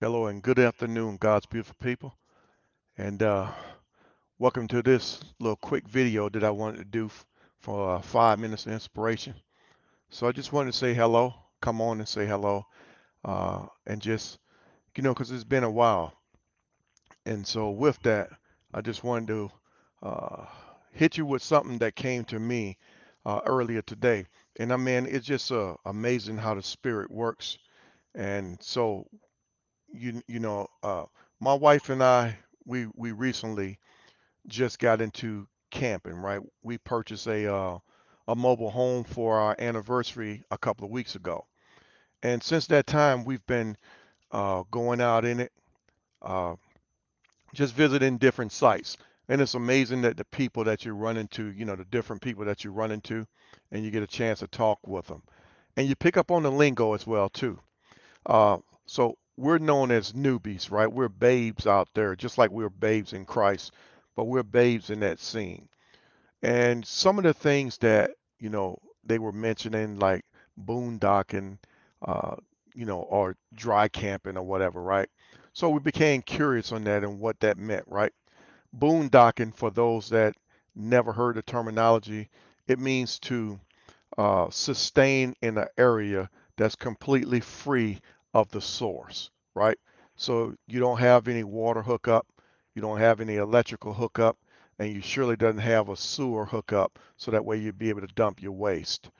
Hello and good afternoon, God's beautiful people. And uh, welcome to this little quick video that I wanted to do for uh, five minutes of inspiration. So I just wanted to say hello, come on and say hello. Uh, and just, you know, because it's been a while. And so with that, I just wanted to uh, hit you with something that came to me uh, earlier today. And I mean, it's just uh, amazing how the spirit works. And so you you know, uh, my wife and I, we we recently just got into camping, right? We purchased a uh, a mobile home for our anniversary a couple of weeks ago, and since that time, we've been uh, going out in it, uh, just visiting different sites. And it's amazing that the people that you run into, you know, the different people that you run into, and you get a chance to talk with them, and you pick up on the lingo as well too. Uh, so we're known as newbies, right? We're babes out there, just like we are babes in Christ, but we're babes in that scene. And some of the things that, you know, they were mentioning, like boondocking, uh, you know, or dry camping or whatever, right? So we became curious on that and what that meant, right? Boondocking, for those that never heard the terminology, it means to uh, sustain in an area that's completely free of the source, right? So you don't have any water hookup, you don't have any electrical hookup, and you surely doesn't have a sewer hookup, so that way you'd be able to dump your waste.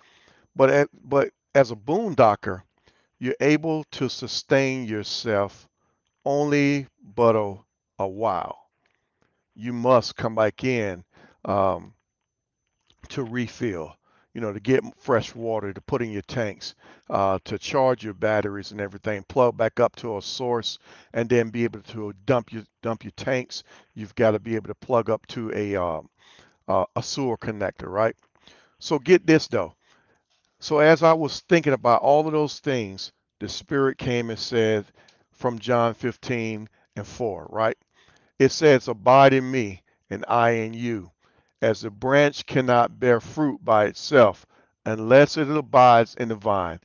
But at, but as a boondocker, you're able to sustain yourself only but a, a while. You must come back in um, to refill you know, to get fresh water, to put in your tanks, uh, to charge your batteries and everything, plug back up to a source, and then be able to dump your dump your tanks. You've got to be able to plug up to a uh, a sewer connector, right? So get this though. So as I was thinking about all of those things, the Spirit came and said, from John 15 and 4, right? It says, "Abide in me, and I in you." as the branch cannot bear fruit by itself unless it abides in the vine.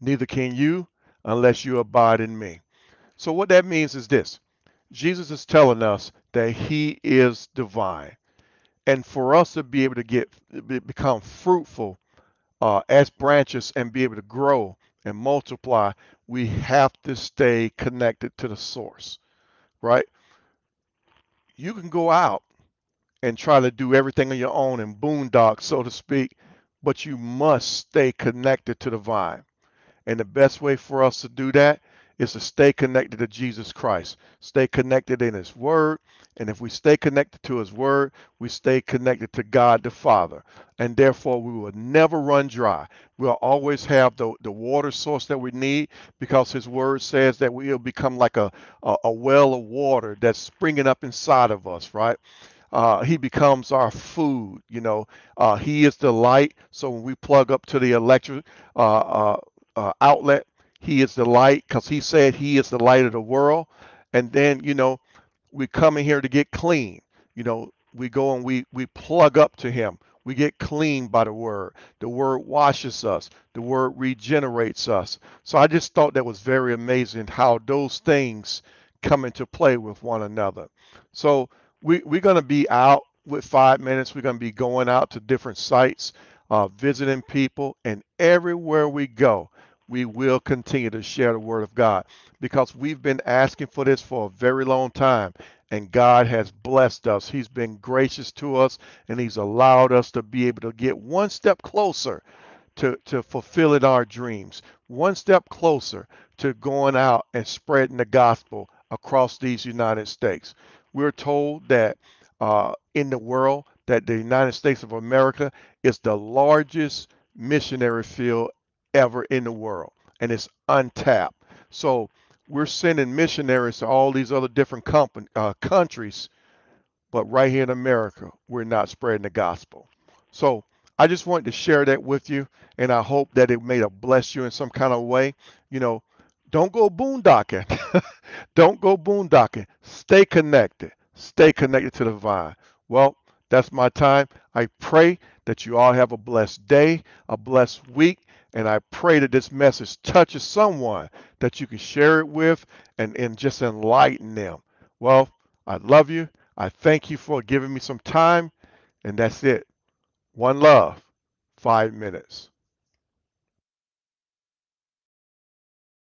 Neither can you unless you abide in me. So, what that means is this Jesus is telling us that he is divine. And for us to be able to get become fruitful uh, as branches and be able to grow and multiply, we have to stay connected to the source, right? You can go out and try to do everything on your own and boondock, so to speak, but you must stay connected to the vine. And the best way for us to do that is to stay connected to Jesus Christ, stay connected in His Word. And if we stay connected to His Word, we stay connected to God the Father. And therefore, we will never run dry. We'll always have the, the water source that we need because His Word says that we'll become like a, a, a well of water that's springing up inside of us, right? uh, he becomes our food. You know, uh, he is the light. So when we plug up to the electric uh, uh, uh outlet, he is the light because he said he is the light of the world. And then you know, we come in here to get clean. You know, we go and we we plug up to him. We get clean by the word. The word washes us. The word regenerates us. So I just thought that was very amazing how those things come into play with one another. So we, we're going to be out with five minutes. We're going to be going out to different sites, uh, visiting people, and everywhere we go, we will continue to share the word of God because we've been asking for this for a very long time. And God has blessed us. He's been gracious to us and He's allowed us to be able to get one step closer to, to fulfilling our dreams, one step closer to going out and spreading the gospel across these United States we're told that uh, in the world that the United States of America is the largest missionary field ever in the world, and it's untapped. So we're sending missionaries to all these other different company, uh, countries, but right here in America, we're not spreading the gospel. So I just wanted to share that with you, and I hope that it may have blessed you in some kind of way. You know, don't go boondocking. Don't go boondocking. Stay connected. Stay connected to the vine. Well, that's my time. I pray that you all have a blessed day, a blessed week, and I pray that this message touches someone that you can share it with and, and just enlighten them. Well, I love you. I thank you for giving me some time, and that's it. One love, five minutes.